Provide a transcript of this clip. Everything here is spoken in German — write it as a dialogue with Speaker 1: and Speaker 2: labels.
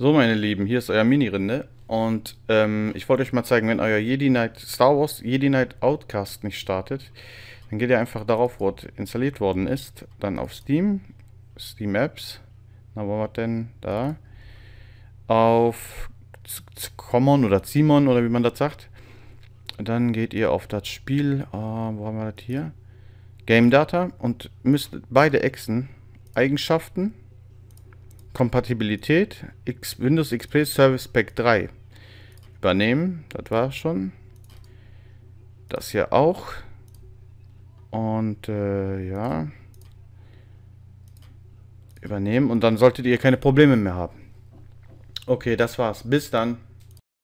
Speaker 1: So, meine Lieben, hier ist euer Mini-Rinde und ähm, ich wollte euch mal zeigen, wenn euer Jedi Knight Star Wars Jedi Knight Outcast nicht startet, dann geht ihr einfach darauf, wo es installiert worden ist, dann auf Steam, Steam Apps, na, wo war denn da? Auf Common oder Simon oder wie man das sagt. Dann geht ihr auf das Spiel, äh, wo haben wir das hier? Game Data und müsst beide Echsen, Eigenschaften, Kompatibilität X, Windows XP Service Pack 3. Übernehmen, das war schon. Das hier auch. Und äh, ja. Übernehmen und dann solltet ihr keine Probleme mehr haben. Okay, das war's. Bis dann.